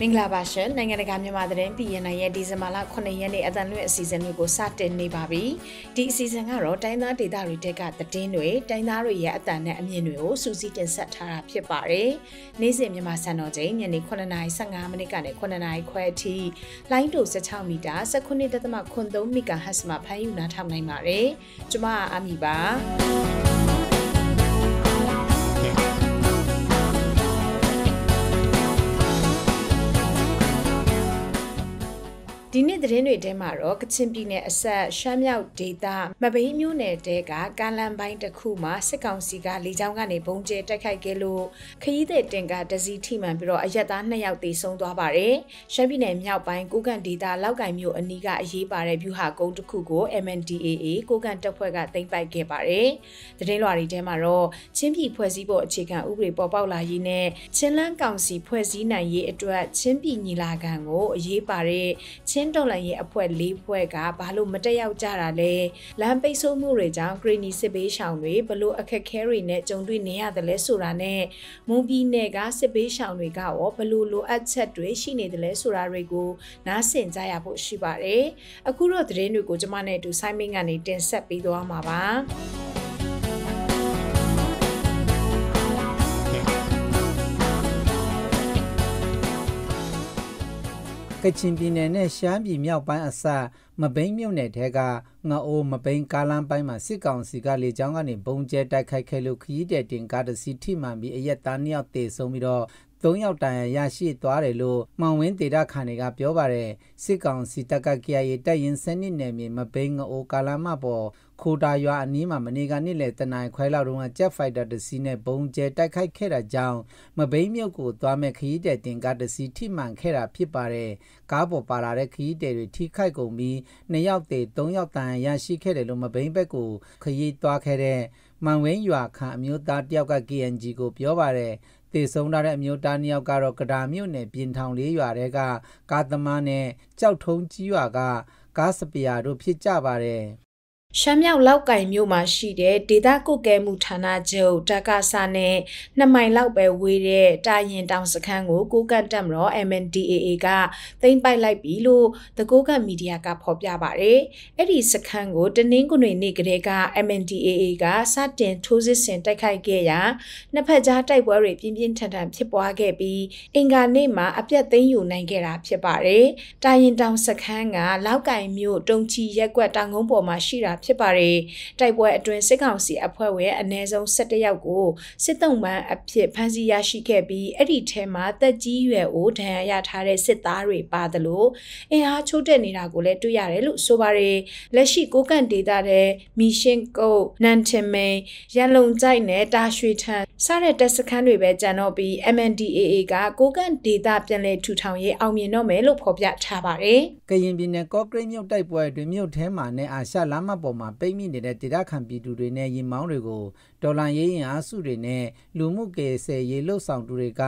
မင်္ဂလာပါရှင်နိုင်ငံတကာမြန်မာသတင်း PNN ရဲ့ဒီဇင်ဘာလ9ရက်နေ့အသံလွှင့်အစီအစဉ်လေးကိုစတင်နေပါပြီဒီအစီအစဉ်ကတော့တိုင်းသားဒေသတွေတက်ကသတင်းတွေတိုင်းသားတွေရဲ့အသံနဲ့အမြင်တွေကိုစူးစီးတင်ဆက်ထားတာဖြစ်ပါတယ်နေ့စဉ်မြန်မာစံတော်ချိန်ညနေ9:55မိနစ်ကနေ9:00ခွဲအထိလိုင်းတူ16မီတာ19.3 MHz မှာဖမ်းယူနားထောင်နိုင်ပါတယ်ကျွန်မအာမီပါဒီနေ့သတင်းတွေထဲမှာတော့ကချင်ပြည်နယ်အဆက်ရှမ်းမြောက်ဒေသမဘိန်းမြို့နယ်တဲကကာလန်ပိုင်းတစ်ခုမှာစစ်ကောင်စီကလေကြောင်းကနေဘုံကျဲတိုက်ခိုက်ခဲ့လို့ခရီးသည်တင်ကတစီထိမှန်ပြီးတော့အရက်သား၂ယောက်သေဆုံးသွားပါတယ်။ရှမ်းပြည်နယ်မြောက်ပိုင်းကိုကန့်ဒေသလောက်ကိုင်မြို့အနီးကအရေးပါတဲ့ဗျူဟာကုန်းတစ်ခုကို MNDAA ကိုကန့်တပ်ဖွဲ့ကသိမ်းပိုက်ခဲ့ပါတယ်။သတင်းလွှာတွေထဲမှာတော့ချင်းပြည်ဖွဲ့စည်းပုံအခြေခံဥပဒေပေါ်ပေါက်လာရေးနဲ့ချင်းလန်းကောင်စီဖွဲ့စည်းနိုင်ရေးအတွက်ချင်းပြည်ညီလာခံကိုအရေးပါတဲ့ချင်းတော်လှန်ရေးအဖွဲ့၄ဖွဲ့ကဘာလို့မတက်ရောက်ကြတာလဲလမ်းပိတ်ဆို့မှုတွေကြောင့်ဂရီနီစစ်ဘေးရှောင်တွေဘလို့အခက်ခဲတွေနဲ့ကြုံတွေ့နေရတယ်လဲဆိုတာနဲ့မွန်ပြည်နယ်ကစစ်ဘေးရှောင်တွေကရောဘလို့လိုအပ်ချက်တွေ ရှိနေတယ်လဲဆိုတာတွေကိုနားဆင်ကြရဖို့ရှိပါတယ်အခုတော့သတင်းတွေကိုကျွန်မနဲ့အတူဆိုင်းမင်းကနေတင်ဆက်ပေးသွားမှာပါ跟金瓶梅呢相比，妙半阿萨。မဘိန်းမြို့နယ်ထဲကငအိုးမဘိန်းကားလမ်းပိုင်းမှာစစ်ကောင်စီကလေကြောင်းကနေဘုံကျဲတိုက်ခိုက်ခဲ့လို့ခရီးတဲ့တင်ကားတစ်စီးထိမှန်ပြီးအရက်သားနှစ်ယောက်သေဆုံးပြီးတော့သုံးယောက်တန်ရာရရှိသွားတယ်လို့မှောင်ဝင်းဒေတာခန်တွေကပြောပါတယ်စစ်ကောင်စီတပ်က KIA တပ်ရင်းစနစ်နယ်မြေမဘိန်းငအိုးကာလမပေါ်ခိုတာရွာအနီးမှာမနေ့ကနေ့လယ်တနင်္ခွဲလောက်တုန်းက Jet Fighter တစ်စီးနဲ့ဘုံကျဲတိုက်ခိုက်ခဲ့တာကြောင့်မဘိန်းမြုပ်ကိုသွားမဲ့ခရီးတဲ့တင်ကားတစ်စီးထိမှန်ခဲ့တာဖြစ်ပါတယ်ကားပေါ်ပါလာတဲ့ခရီးတဲ့တွေထိခိုက်ကုန်ပြီး2ယောက်သေ3ယောက်တန်ရရှိခဲ့တယ်လို့မဘိန်းဘက်ကိုခရီးသွားခဲ့တဲ့မန်ဝင်းရွာခန့်အမျိုးသားတယောက်က KNG ကိုပြောပါတယ်တေဆုံးထားတဲ့အမျိုးသားနှစ်ယောက်ကတော့ကဒါမြို့နယ်ပြင်ထောင်လေးရွာတဲကကာသမားနဲ့ကြောက်ထုံးကြီးရွာက ကားစပီယာတို့ဖြစ်ကြပါတယ်ရှမ်းမြောက်လောက်ကင်မြို့မှာရှိတဲ့ဒေသကုတ်ကဲမှုဌာနချုပ်ဒါကာစာနဲ့နှစ်မိုင်လောက်ပဲဝေးတဲ့တာရင်တောင်စခန်းကိုကိုကန့်တက်မတော် MNDAA ကသိမ်းပိုက်လိုက်ပြီလို့တကိုးကမီဒီယာကဖော်ပြပါတယ်။အဲ့ဒီစခန်းကိုတနင်္ဂနွေနေ့ကတည်းက MNDAA ကစတင်ထိုးစစ်ဆင်တိုက်ခိုက်ခဲ့ရာနှစ်ဖက်ကြားတိုက်ပွဲတွေပြင်းပြင်းထန်ထန်ဖြစ်ပွားခဲ့ပြီးအင်္ဂါနေ့မှာအပြတ်သိမ်းယူနိုင်ခဲ့တာဖြစ်ပါတယ်။တာရင်တောင်စခန်းကလောက်ကင်မြို့တုံချီရက်ကွက်တောင်ကုန်းပေါ်မှာရှိတာဖြစ်ပါတယ်။တိုက်ပွဲအတွင်းစစ်ကောင်စီအဖွဲ့ဝင်အ ਨੇ ဆုံး17ယောက်ကိုစစ်တုံးမှန်အဖြစ်ဖမ်းဆီးရရှိခဲ့ပြီးအဲ့ဒီထဲမှာတက်ကြီးရွယ်အိုဒဏ်ရာရထားတဲ့စစ်သားတွေပါတယ်လို့အင်အားချိုးတက်နေတာကိုလည်းတွေ့ရတယ်လို့ဆိုပါတယ်။လက်ရှိကိုကန့်ဒေတာတဲ့မီရှင်ကုတ်နန်တင်မိန်ရန်လုံကြိုက်နဲ့တာရွှေထန်စတဲ့တပ်စခန်းတွေပဲကြံတော့ပြီး MNDAA ကကိုကန့်ဒေတာပြန်လည်ထူထောင်ရေးအောင်မြင်တော့မယ်လို့ဖော်ပြထားပါတယ်။ကရင်ပြည်နယ်ကော့ကရိတ်မြို့တိုက်ပွဲအတွင်းမြို့ထဲမှာနဲ့အာရှလမ်းမပေါ်ပေါ်မှာပိတ်မိနေတဲ့ဒေသခံပြည်သူတွေနဲ့ရင်မောင်းတွေကိုဒေါ်လာရေးရင်အားစုတွေနဲ့လူမှုကယ်ဆယ်ရေးလှုပ်ဆောင်သူတွေက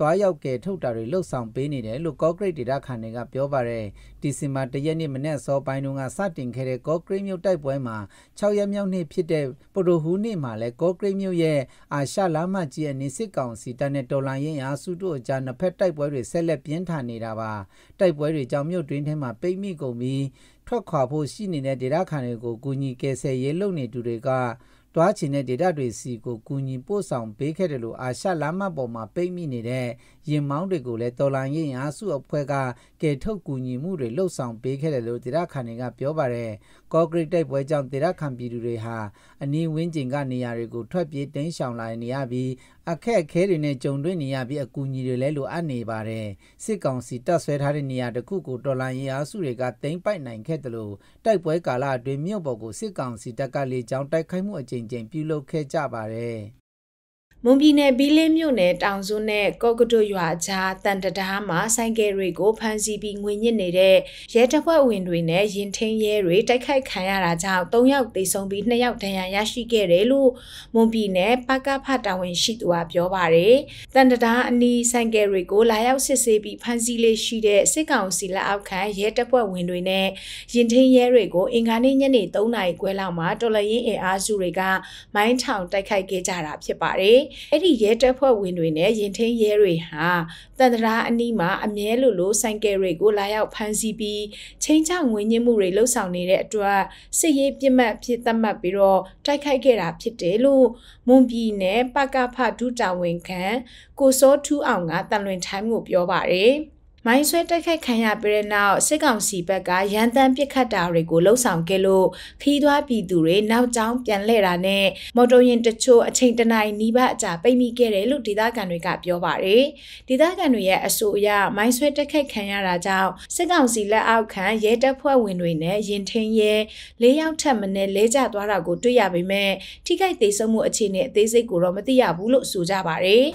သွားရောက်ကယ်ထုတ်တာတွေလှုပ်ဆောင်ပေးနေတယ်လို့ Concrete ဒေသခံတွေကပြောပါတယ်ဒီစင်မာတရက်နေ့မနေ့စောပိုင်းတုန်းကစတင်ခဲ့တဲ့ Concrete မြို့တိုက်ပွဲမှာ6ရက်မြောက်နေ့ဖြစ်တဲ့ပရိုဟူနေ့မှာလည်း Concrete မြို့ရဲ့အာရှလာမကြီးအနေစစ်ကောင်စီတပ်နဲ့ဒေါ်လာရေးရင်အားစုတို့အကြားနှစ်ဖက်တိုက်ပွဲတွေဆက်လက်ပြင်းထန်နေတာပါတိုက်ပွဲတွေကြောင့်မြို့တွင်းထဲမှာပိတ်မိကုန်ပြီးထွက်ခွာဖို့ရှိနေတဲ့ဒေတာခံတွေကိုကူညီကယ်ဆယ်ရေးလုပ်နေသူတွေကတွားချင်တဲ့ဒေတာတွေစီကိုကူညီပို့ဆောင်ပေးခဲ့တယ်လို့အာရှလမ်းမပေါ်မှာပိတ်မိနေတဲ့ရင်မောင်းတွေကိုလည်းတော်လိုင်းရင်အားစုအဖွဲ့ကကယ်ထုတ်ကူညီမှုတွေလှုပ်ဆောင်ပေးခဲ့တယ်လို့ဒေသခံတွေကပြောပါတယ်။ကော့ဂရိတ်တိုက်ပွဲကြောင့်ဒေသခံပြည်သူတွေဟာအနီးဝန်းကျင်ကနေရာတွေကိုထွက်ပြေးတိမ်းရှောင်လာနေရပြီးအခက်အခဲတွေနဲ့ကြုံတွေ့နေရပြီးအကူအညီတွေလည်းလိုအပ်နေပါတယ်။စစ်ကောင်စီတပ်ဆွဲထားတဲ့နေရာတစ်ခုကိုတော်လိုင်းရင်အားစုတွေကတင်ပိုက်နိုင်ခဲ့တယ်လို့တိုက်ပွဲကာလအတွင်းမြို့ပေါ်ကိုစစ်ကောင်စီတပ်ကလေကြောင်းတိုက်ခိုက်မှုအကြိမ်ကြိမ်ပြုလုပ်ခဲ့ကြပါတယ်။မွန်ပြည်နယ်ဘီလင်းမြို့နယ်တောင်စွန်းနဲ့ကော့ကတွတ်ရွာကြားတန်တတားမှာဆိုင်ကယ်တွေကိုဖမ်းဆီးပြီးငွေညစ်နေတဲ့ရဲတပ်ဖွဲ့ဝင်တွေနဲ့ရင်ထင်းရဲတွေတိုက်ခိုက်ခံရတာကြောင့်၃ယောက်သေဆုံးပြီး၂ယောက်ဒဏ်ရာရရှိခဲ့တယ်လို့မွန်ပြည်နယ်ပကဖတာဝန်ရှိသူကပြောပါတယ်။တန်တတားအနီးဆိုင်ကယ်တွေကိုလာရောက်စစ်ဆေးပြီးဖမ်းဆီးလေးရှိတဲ့စစ်ကောင်စီလက်အောက်ခံရဲတပ်ဖွဲ့ဝင်တွေနဲ့ရင်ထင်းရဲတွေကိုအင်္ဂါနေ့ညနေ၃နာရီခွဲလောက်မှာတော်လရင်အင်အားစုတွေကမိုင်းထောင်တိုက်ခိုက်ခဲ့ကြတာဖြစ်ပါတယ်။အဲ့ဒီရဲတပ်ဖွဲ့ဝင်တွေနဲ့ရင်ထင်းရဲတွေဟာတန်တရာအနီးမှာအမြဲလိုလိုဆိုင်ကယ်တွေကိုလာရောက်ဖမ်းဆီးပြီးချင်းချောက်ငွေညှင်းမှုတွေလှုပ်ဆောင်နေတဲ့အတွက်စစ်ရေးပြစ်မှတ်ဖြစ်သတ်မှတ်ပြီးတော့တိုက်ခိုက်ခဲ့တာဖြစ်တယ်လို့မွန်ပြည်နယ်ပကဖဒုတာဝန်ခံကိုစောထူးအောင်ကတန်လွင်ထိုင်းကိုပြောပါတယ်။မိုင်းဆွဲတိုက်ခိုက်ခံရပြီးတဲ့နောက်စစ်ကောင်စီဘက်ကရန်တမ်းပစ်ခတ်တာတွေကိုလှုံ့ဆော်ခဲ့လို့ခီးသွွားပြည်သူတွေနောက်ကျောင်းပြန်လှည့်တာနဲ့မော်တော်ယာဉ်တချို့အချိန်တနိုင်နီးပါးအကြာပိတ်မိခဲ့တယ်လို့ဒေသခံတွေကပြောပါတယ်။ဒေသခံတွေရဲ့အဆိုအရမိုင်းဆွဲတိုက်ခိုက်ခံရတာကြောင့်စစ်ကောင်စီလက်အောက်ခံရဲတပ်ဖွဲ့ဝင်တွေနဲ့ရင်ထင်းရဲ၄ယောက်ထက်မနည်းလဲကျသွားတာကိုတွေ့ရပေမဲ့ထိခိုက်ဒေဆုံးမှုအခြေအနေအသေးစိတ်ကိုတော့မသိရဘူးလို့ဆိုကြပါတယ်။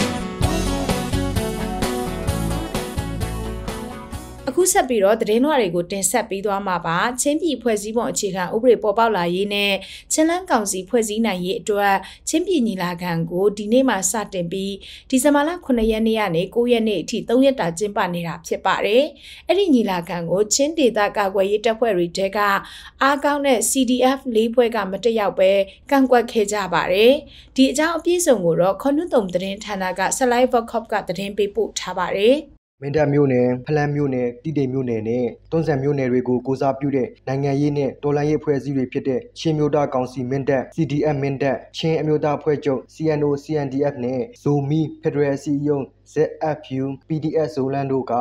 ခုဆက်ပြီးတော့သတင်းလွှာတွေကိုတင်ဆက်ပေးသွားမှာပါချင်းပြည်ဖွဲ့စည်းပုံအခြေခံဥပဒေပေါ်ပေါက်လာရေးနဲ့ချင်းလန်းကောင်စီဖွဲ့စည်းနိုင်ရေးအတွက်ချင်းပြည်ညီလာခံကိုဒီနေ့မှစတင်ပြီးဒီဇင်ဘာလ9ရက်နေ့ကနေ9ရက်နေ့အထိ3ရက်တာကျင်းပနေတာဖြစ်ပါတယ်အဲ့ဒီညီလာခံကိုချင်းဒေသကာကွယ်ရေးတပ်ဖွဲ့တွေတဲကအားကောင်းတဲ့ CDF ၄ဖွဲ့ကမတက်ရောက်ပဲကန့်ကွက်ခဲ့ကြပါတယ်ဒီအကြောင်းအပြည့်အစုံကိုတော့ခွန်နုတုံသတင်းဌာနက Slide Vocop ကသတင်းပေးပို့ထားပါတယ်မင်းတပ်မြို့နယ်ဖလန်းမြို့နယ်တိတိမြို့နယ်နဲ့တွန်းဆန်မြို့နယ်တွေကိုကိုစားပြုတဲ့နိုင်ငံရေးနဲ့တော်လှန်ရေးအဖွဲ့အစည်းတွေဖြစ်တဲ့ချင်းမျိုးသားကောင်စီမင်းတပ် CDF မင်းတပ်ချင်းအမျိုးသားအဖွဲ့ချုပ် CNO CNDF နဲ့ဇိုမီဖက်ဒရယ်စီယုံ ZFU PDF ဇိုလန်တို့က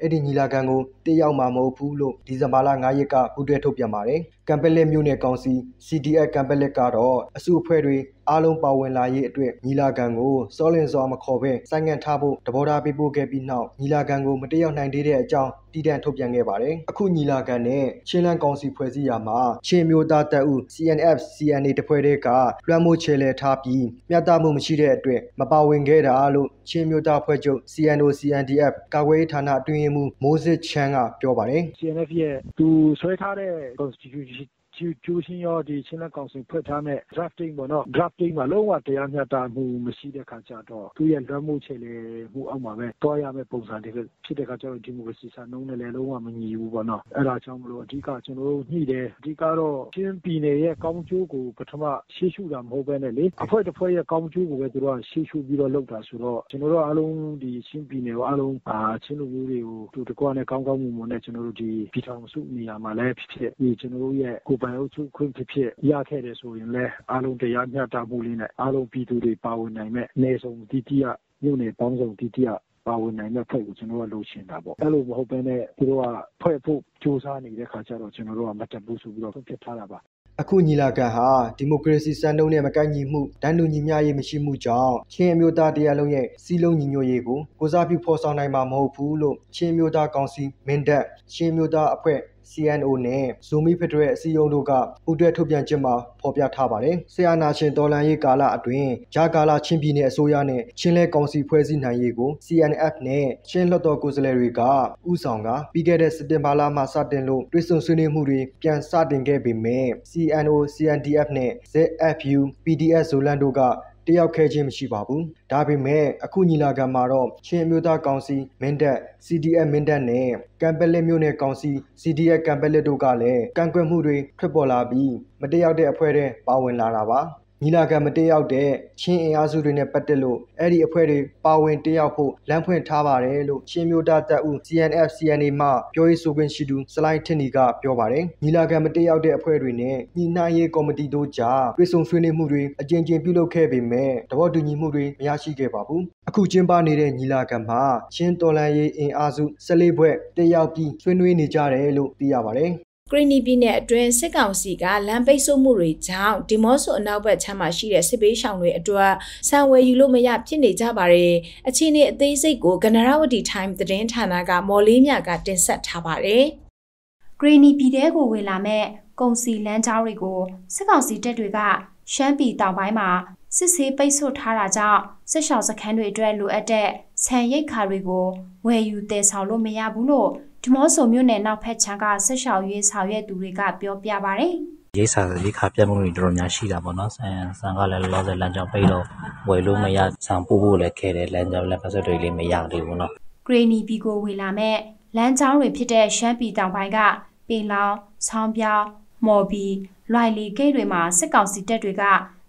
အဲ့ဒီညီလာခံကိုတက်ရောက်မှာမဟုတ်ဘူးလို့ဒီဇင်ဘာလ9ရက်ကကူတွဲထုတ်ပြန်ပါတယ်ကမ်ပလက်မြို့နယ်ကောင်စီ CDF ကမ်ပလက်ကတော့အစုအဖွဲ့တွေအားလုံးပါဝင်လာရေးအတွက်ညီလာခံကိုစောလင်စွာမခေါ်ဘဲစိုင်းငံ့ထားဖို့တဘောထားပေးပို့ခဲ့ပြီးနောက်ညီလာခံကိုမတက်ရောက်နိုင်သေးတဲ့အကြောင်းတည်တံ့ထုတ်ပြန်ခဲ့ပါတယ်။အခုညီလာခံနဲ့ချင်းလန်းကောင်စီဖွဲ့စည်းရာမှာချင်းမျိုးသားတပ်ဦး CNF CNA တဖွဲ့တွေကလွှမ်းမိုးချေလဲထားပြီးမျှတမှုမရှိတဲ့အတွက်မပါဝင်ခဲ့တာလို့ချင်းမျိုးသားဖွဲ့ချုပ် CNO CNDF ကာကွယ်ရေးဌာနအတွင်းမှမိုးစစ်ချမ်းကပြောပါတယ်။ CNF ရဲ့သူဆွဲထားတဲ့ Constitution Constitution ရော Chinland Council ဖွဲ့ထားမယ့် Drafting ပေါ့နော်။ Drafting မှာလုံးဝတရားမျှတမှုမရှိတဲ့အခါကျတော့သူ့ရဲ့လွှမ်းမိုးခြယ်လှယ်မှုအောက်မှာပဲသွားရမယ့်ပုံစံတွေပဲဖြစ်တဲ့အခါကျတော့ဒီမိုကရေစီစံနှုန်းနဲ့လည်းလုံးဝမညီဘူးပေါ့နော်။အဲဒါကြောင့်မို့လို့အဓိကကျနော်တို့ညှိတယ်။အဓိကတော့ချင်းပြည်နယ်ရဲ့ကောင်းကျိုးကိုပထမရှေ့ရှုတာမဟုတ်ဘဲနဲ့လေအဖွဲ့တဖွဲ့ရဲ့ကောင်းကျိုးကိုပဲသူတို့ကရှေ့ရှုပြီးတော့လုပ်တာဆိုတော့ကျနော်တို့အားလုံးဒီချင်းပြည်နယ်အားလုံးချင်းလူမျိုးတွေကိုအတူတကွနဲ့ကောင်းကောင်းမွန်မွန်နဲ့ကျနော်တို့ဒီပြည်ထောင်စုနေရာမှာလည်းဖြစ်ဖြစ်ကျနော်တို့ရဲ့ကိုယ်ပိုင်ပိုင်အုပ်ချုပ်ခွင့်ဖြစ်ဖြစ်ရခဲ့တယ်ဆိုရင်လည်းအားလုံးတရားမျှတမှုလေးနဲ့အားလုံးပြည်သူတွေပါဝင်နိုင်မဲ့နေဆုံးတတိယမြို့နယ်ပေါင်းစုံတတိယပါဝင်နိုင်တဲ့ဖွဲ့ကိုကျွန်တော်ကလိုချင်တာပေါ့အဲ့လိုမဟုတ်ဘဲနဲ့သူတို့ကဖွဲ့ဖို့စူးစမ်းနေတဲ့ခါကျတော့ကျွန်တော်တို့ကမတက်ဘူးဆိုပြီးတော့ဖြစ်ထားတာပါအခုညီလာခံဟာဒီမိုကရေစီစံနှုန်းနဲ့မကိုက်ညီမှုတန်းတူညီမျှရေးမရှိမှုကြောင့်ချင်းအမျိုးသားတရားလုံးရဲ့စီးလုံးညီညွတ်ရေးကိုကိုစားပြုဖော်ဆောင်နိုင်မှာမဟုတ်ဘူးလို့ချင်းမျိုးသားကောင်စီမင်းတပ်ချင်းမျိုးသားအဖွဲ့ CNO နဲ့ Zomi Federal အစည်းအရုံးတို့ကပူးတွဲထုတ်ပြန်ချက်မှာဖော်ပြထားပါတယ်။ဆရာနာရှင်တော်လှန်ရေးကာလအတွင်းဂျာကာလာချင်းပြည်နယ်အစိုးရနဲ့ချင်းလဲကောင်စီဖွဲ့စည်းနိုင်ရေးကို CNF နဲ့ချင်းလွှတ်တော်ကိုယ်စားလှယ်တွေကဥဆောင်ကပြီးခဲ့တဲ့စက်တင်ဘာလမှာစတင်လို့တွဲဆုံဆွေးနွေးမှုတွေပြန်စတင်ခဲ့ပေမဲ့ CNO CNDF နဲ့ ZFU PDF ဇိုလန်တို့ကတယောက်ခဲချင်းမရှိပါဘူး။ဒါပေမဲ့အခုညီလာခံမှာတော့ချင်းအမျိုးသားကောင်စီမင်းတပ် CDF မင်းတပ်နဲ့ကမ်ပက်လက်မြို့နယ်ကောင်စီ CDF ကမ်ပက်လက်တို့ကလည်းကန့်ကွက်မှုတွေထွက်ပေါ်လာပြီးမတယောက်တဲ့အဖွဲ့တွေပါဝင်လာတာပါ။ညီလာခံမတက်ရောက်တဲ့ချင်းအင်အားစုတွေနဲ့ပတ်သက်လို့အဲ့ဒီအဖွဲ့တွေပါဝင်တက်ရောက်ဖို့လမ်းဖွင့်ထားပါတယ်လို့ချင်းမျိုးသားတပ်ဦး CNF CNA မှပြောရေးဆိုခွင့်ရှိသူစလိုက်ထင်နီကပြောပါတယ်ညီလာခံမတက်ရောက်တဲ့အဖွဲ့တွေနဲ့ညီနှိုင်းရေးကော်မတီတို့ကြားတွေ့ဆုံဆွေးနွေးမှုတွေအကြင်ကြင်ပြုလုပ်ခဲ့ပေမဲ့တဘောတူညီမှုတွေမရရှိခဲ့ပါဘူးအခုကျင်းပနေတဲ့ညီလာခံမှာချင်းတော်လန်ရေးအင်အားစု၁၄ဘွဲ့တက်ရောက်ပြီးဆွေးနွေးနေကြတယ်လို့သိရပါတယ်ကရီနီပြည်နယ်အတွင်းစစ်ကောင်စီကလမ်းပိတ်ဆို့မှုတွေကြောင့်ဒီမော့ဆိုအနောက်ဘက်ခြမ်းမှာရှိတဲ့စစ်ပေးရှောင်တွေအတွက်ဆံဝယ်ယူလို့မရဖြစ်နေကြပါတယ်။အခြေအနေအသေးစိတ်ကိုကနရဝတီ time သတင်းဌာနကမော်လေးမြကတင်ဆက်ထားပါတယ်။ကရီနီပြည်တဲကိုဝင်လာမဲ့ကုန်စီလမ်းကြောင်းတွေကိုစစ်ကောင်စီတပ်တွေက ရှမ်းပြည်တောင်ပိုင်းမှာ စစ်ဆေးပိတ်ဆို့ထားတာကြောင့်စစ်ရှောင်စခန်းတွေအတွက်လိုအပ်တဲ့ဆန်ရိတ်ခါတွေကိုဝယ်ယူတည်ဆောင်လို့မရဘူးလို့ဒီမော့ဆိုမြို့နယ်နောက်ဖက်ခြမ်းကဆက်ရှောက်ရေးဆောင်ရွက်သူတွေကပြောပြပါဗျ။ရေးစာရေးခါပြတ်မှုတွေတော်တော်များရှိတာပေါ့နော်ဆန်ဆန်ကလည်းလောလောဆယ်လမ်းကြောင်းပိတ်တော့ဝယ်လို့မရဆန်ပို့ဖို့လည်းခဲတယ်လမ်းကြောင်းလည်းပတ်သက်တွေလည်းမရသေးဘူးနော်ဂရေနီပီကိုဝေလာမဲ့လမ်းကြောင်းတွေဖြစ်တဲ့ရှမ်းပြည်တောင်ပိုင်းကပင်လောင်ဆောင်းပြောင်းမော်ဘီလွိုင်လီဂိတ်တွေမှာစစ်ကောင်စီတပ်တွေက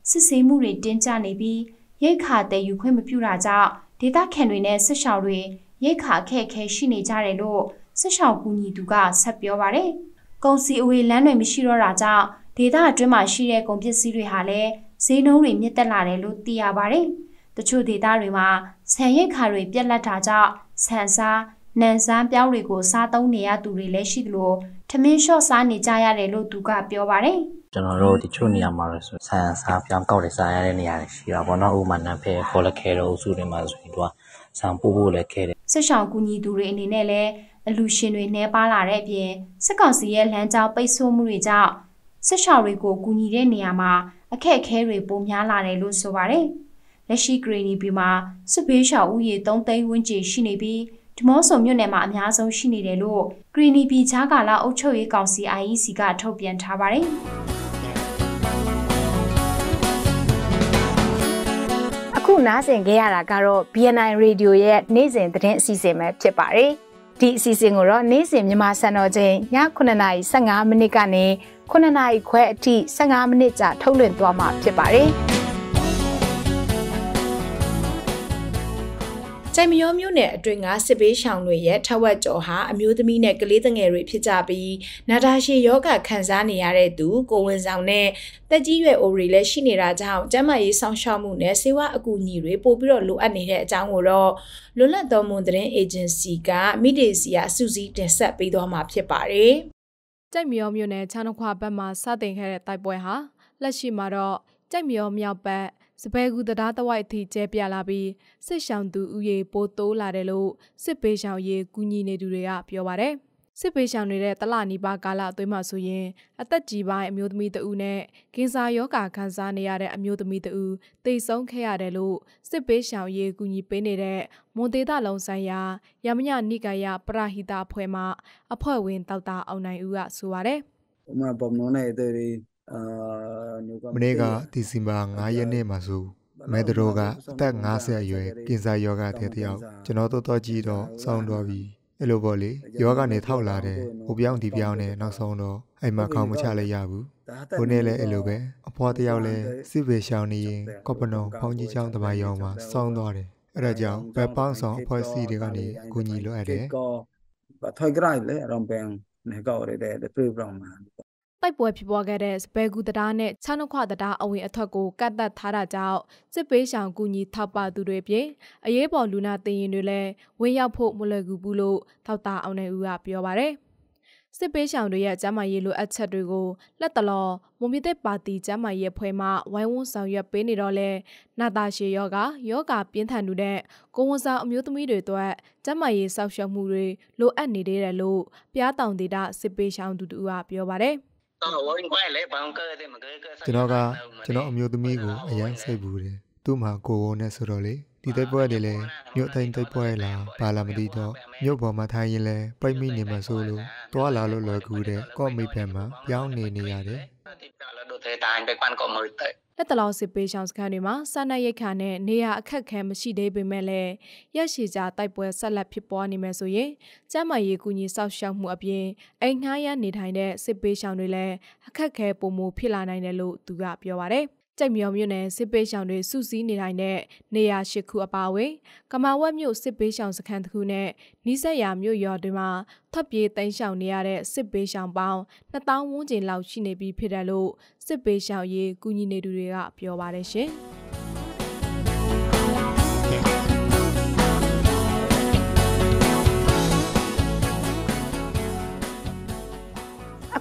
စစ်ဆေးမှုတွေတင်းကျနေပြီးရိတ်ခါတည်ယူခွင့်မပြုတာကြောင့်ဒေသခံတွေနဲ့စစ်ရှောင်တွေရိတ်ခါခက်ခဲရှိနေကြတယ်လို့စစ်ရှောင်ကူညီသူကဆက်ပြောပါတယ်။ကုန်စည်အဝေးလမ်းတွေမရှိတော့တာကြောင့်ဒေသအတွင်းမှာရှိတဲ့ကုန်ပစ္စည်းတွေဟာလည်းဈေးနှုန်းတွေမြင့်တက်လာတယ်လို့သိရပါတယ်။တချို့ဒေသတွေမှာဆန်ရိတ်ခါတွေပြက်လက်တာကြောင့်ဆန်စားနန်စမ်းပြောင်းတွေကိုစားသုံးနေရသူတွေလည်းရှိသလိုထမင်းလျှော့စားနေကြရတယ်လို့သူကပြောပါတယ်။ကျွန်တော်တို့တချို့နေရာမှာဆိုဆန်စားပြောင်းကောက်တွေစားရတဲ့နေရာတွေရှိတာပေါ့နော်။ဥပမာနန်ဖဲခေါ်လက်ခဲတော့အစုတွေမှာဆိုရင်သူကဆန်ပို့ဖို့လည်းခဲတယ်။စစ်ရှောင်ကူညီသူတွေအနေနဲ့လည်းအလူရှင်တွေနှဲပါလာတဲ့အပြင်စစ်ကောင်စီရဲ့လမ်းကြောင်းပိတ်ဆို့မှုတွေကြောင့်စစ်ရှောက်တွေကိုကူညီတဲ့နေရာမှာအခက်အခဲတွေပိုများလာတယ်လို့ဆိုပါတယ်။လက်ရှိဂရီနီပြည်မှာစစ်ဘေးရှောင်ဦးရေ3သိန်းဝန်းကျင်ရှိနေပြီးဒီမော့ဆိုမြို့နယ်မှာအများဆုံးရှိနေတယ်လို့ဂရီနီပြည်ချားကာလာအုပ်ချုပ်ရေးကောင်စီ IEC ကထုတ်ပြန်ထားပါတယ်။ခုနားဆင်ကြရတာကတော့ BNI Radio ရဲ့နေ့စဉ်သတင်းအစီအစဉ်ပဲဖြစ်ပါတယ်။ဒီအစီအစဉ်ကိုတော့နေ့စဉ်မြန်မာစံတော်ချိန်ည9:15မိနစ်ကနေ9:00ခွဲအထိ15မိနစ်ကြာထုတ်လွှင့်သွားမှာဖြစ်ပါတယ်။ကြိုင်မရောမျိုးနယ်အတွင်းကစစ်ဘေးရှောင်တွေရဲ့ထက်ဝက်ကျော်ဟာအမျိုးသမီးနဲ့ကလေးငယ်တွေဖြစ်ကြပြီးနာတာရှည်ယောဂခံစားနေရတဲ့သူကိုဝန်ဆောင်နဲ့တက်ကြီးရွယ်အိုတွေလည်းရှိနေတာကြောင့်ကျန်းမာရေးဆောင်ရှောက်မှုနဲ့ဆေးဝါးအကူအညီတွေပိုပြီးတော့လိုအပ်နေတဲ့အကြောင်းကိုတော့လွတ်လပ်သောမွန်သတင်းအေဂျင်စီကမိဒေစီယာစူးစီးတင်ဆက်ပေးသွားမှာဖြစ်ပါတယ်။ကြိုင်မရောမျိုးနယ်ချမ်းခွာဘက်မှာစတင်ခဲ့တဲ့တိုက်ပွဲဟာလက်ရှိမှာတော့ကြိုက်မျောမြောက်ပတ်စပယ်ကူတရားတဝိုက်အထိကျဲပြလာပြီးစစ်ဆောင်သူဥယေပိုတိုးလာတယ်လို့စစ်ပေးဆောင်ရေးကူညီနေသူတွေကပြောပါတယ်စစ်ပေးဆောင်နေတဲ့တလနီပါကာလအသွေးမှဆိုရင်အသက်ကြီးပိုင်းအမျိုးသမီးတဦးနဲ့ကင်ဆာရောဂါခံစားနေရတဲ့အမျိုးသမီးတဦးတိတ်ဆုံးခဲ့ရတယ်လို့စစ်ပေးဆောင်ရေးကူညီပေးနေတဲ့မွန်သေးတာလုံဆိုင်ရာ ရမညနိကယပရဟိတအဖွဲ့မှအဖွဲ့ဝင်ဒေါက်တာအောင်နိုင်ဦးကဆိုပါတယ်။ဥမာဗမွန်နေတဲ့မနေ့ကဒီဇင်ဘာ9ရက်နေ့မှာဆိုမဲဒရောကအသက်50အရွယ်ပြင်စာယောဂတဲ့တယောက်ကျွန်တော်တော်တော်ကြည့်တော့စောင်းတော်ပြီအဲ့လိုပေါ့လေယောဂနဲ့ထောက်လာတယ်ဟိုပြောင်းဒီပြောင်းနဲ့နောက်ဆုံးတော့အိမ်မှာခေါင်းမချလိုက်ရဘူးဟိုနေ့လည်းအဲ့လိုပဲအဖွားတယောက်လည်းစစ်ပေရှောင်းနေရင်ကော့ပနုံဖောင်းကြီးချောင်းတမယောင်မှာစောင်းသွားတယ်အဲ့ဒါကြောင့်ဘက်ပေါင်းဆောင်အဖွဲ့အစည်းတွေကနေအကူအညီလိုအပ်တယ်ဘာထွိုက်ကြိုက်လဲရောင်ပန်နေကောက်ရတဲ့တွေ့ပြောင်းမှာတိုက်ပွဲဖြစ်ပွားခဲ့တဲ့စပယ်ကူတံတားနဲ့ချောင်းနှခွတံတားအဝင်အထွက်ကိုကတ်သက်ထားတာကြောင့်စစ်ပေးဆောင်ကူညီထောက်ပသူတွေပြင်အရေးပေါ်လူနာတင်ရင်တွေလည်းဝင်ရောက်ဖို့မလွယ်ကူဘူးလို့ထောက်တာအောင်နေဦးကပြောပါရယ်စစ်ပေးဆောင်တွေရဲ့ကျမ်းမာရေးလိုအပ်ချက်တွေကိုလက်တလောမွန်ပြည်သက်ပါတီကျမ်းမာရေးဖွဲ့မှဝိုင်းဝန်းဆောင်ရွက်ပေးနေတော့လဲနာတာရှည်ယောဂယောဂပြင်းထန်မှုနဲ့ကိုဝန်ဆောင်အမျိုးသမီးတွေအတွက်ကျမ်းမာရေးစောင့်ရှောက်မှုတွေလိုအပ်နေသေးတယ်လို့ပြားတောင်ဒေတာစစ်ပေးဆောင်သူတူကပြောပါရယ်ကျွန်တော်ကကျွန်တော်အမျိုးသမီးကိုအရန်စိတ်ဘူးတယ်သူ့မှာကိုဝန်နဲ့ဆိုတော့လေဒီတိုက်ပွဲတွေလည်းမြို့တိုင်းတိုက်ပွဲလားဘာလာမသိတော့မြို့ပေါ်မှာထိုင်ရင်လည်းပြိမိနေမှာဆိုလို့တွားလာလို့လွယ်ကူတဲ့ကော့မိတ်ဘက်မှာပြောင်းနေနေရတယ်လက်တလောစစ်ပေးရှောင်စခန်းတွေမှာစားနပ်ရိက္ခာနဲ့နေရာအခက်အခဲမရှိသေးပေမဲ့လည်းရရှိကြတိုက်ပွဲဆက်လက်ဖြစ်ပွားနေမယ်ဆိုရင်ကျန်းမာရေးကူညီစောင့်ရှောက်မှုအပြင်အိမ်ငှားရနေထိုင်တဲ့စစ်ပေးရှောင်တွေလည်းအခက်အခဲပုံမူဖြစ်လာနိုင်တယ်လို့သူကပြောပါတယ်။ကြိတ်မြော်မြို့နယ်စစ်ပေးဆောင်တွေစုစည်းနေတိုင်းတဲ့နေရာရှိခုအပါအဝင်ကမာဝက်မြို့စစ်ပေးဆောင်စခန်းတစ်ခုနဲ့နီးစပ်ရာမြို့ရွာတွေမှာထွက်ပြေးတိမ်းရှောင်နေရတဲ့စစ်ပေးဆောင်ပေါင်း2000ဝန်းကျင်လောက်ရှိနေပြီဖြစ်တယ်လို့စစ်ပေးဆောင်ရေးကူညီနေသူတွေက ပြောပါတယ်ရှင်။